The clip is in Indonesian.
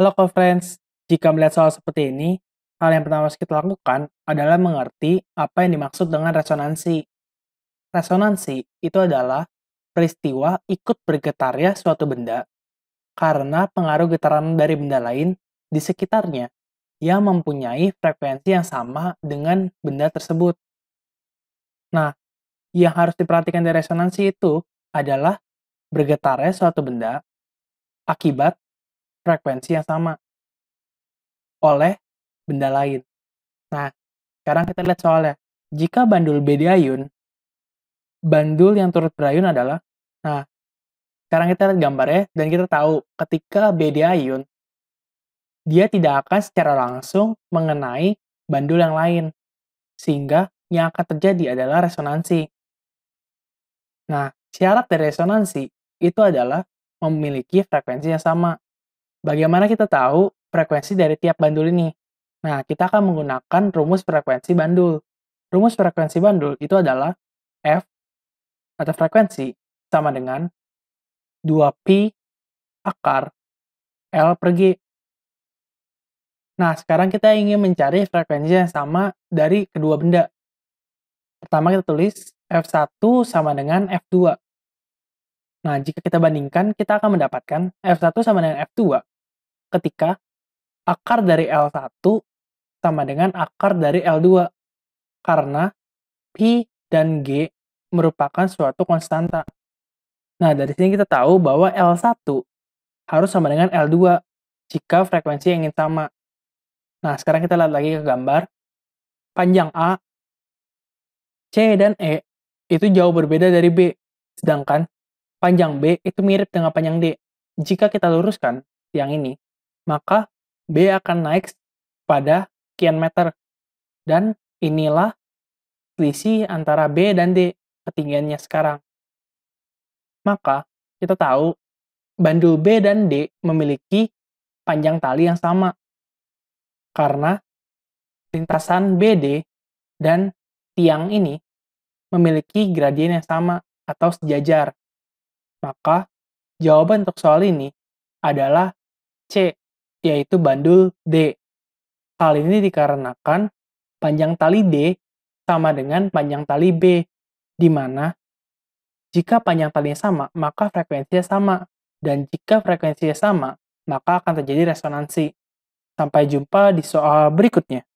Halo co-friends, jika melihat soal seperti ini, hal yang pertama harus kita lakukan adalah mengerti apa yang dimaksud dengan resonansi. Resonansi itu adalah peristiwa ikut bergetarnya suatu benda karena pengaruh getaran dari benda lain di sekitarnya yang mempunyai frekuensi yang sama dengan benda tersebut. Nah, yang harus diperhatikan dari resonansi itu adalah bergetarnya suatu benda akibat frekuensi yang sama oleh benda lain. Nah, sekarang kita lihat soalnya. Jika bandul B diayun, bandul yang turut berayun adalah, nah, sekarang kita lihat gambarnya, dan kita tahu ketika B diayun, dia tidak akan secara langsung mengenai bandul yang lain. Sehingga yang akan terjadi adalah resonansi. Nah, syarat dari resonansi itu adalah memiliki frekuensi yang sama. Bagaimana kita tahu frekuensi dari tiap bandul ini? Nah, kita akan menggunakan rumus frekuensi bandul. Rumus frekuensi bandul itu adalah F atau frekuensi sama dengan 2P akar L per G. Nah, sekarang kita ingin mencari frekuensi yang sama dari kedua benda. Pertama kita tulis F1 sama dengan F2. Nah, jika kita bandingkan, kita akan mendapatkan F1 sama dengan F2 ketika akar dari L1 sama dengan akar dari L2 karena P dan G merupakan suatu konstanta. Nah, dari sini kita tahu bahwa L1 harus sama dengan L2 jika frekuensi yang ingin sama. Nah, sekarang kita lihat lagi ke gambar. Panjang A, C dan E itu jauh berbeda dari B, sedangkan panjang B itu mirip dengan panjang D. Jika kita luruskan yang ini, maka B akan naik pada sekian meter. Dan inilah selisih antara B dan D ketinggiannya sekarang. Maka kita tahu bandul B dan D memiliki panjang tali yang sama. Karena lintasan BD dan tiang ini memiliki gradien yang sama atau sejajar. Maka jawaban untuk soal ini adalah C yaitu bandul D. Hal ini dikarenakan panjang tali D sama dengan panjang tali B, di mana jika panjang talinya sama, maka frekuensinya sama, dan jika frekuensinya sama, maka akan terjadi resonansi. Sampai jumpa di soal berikutnya.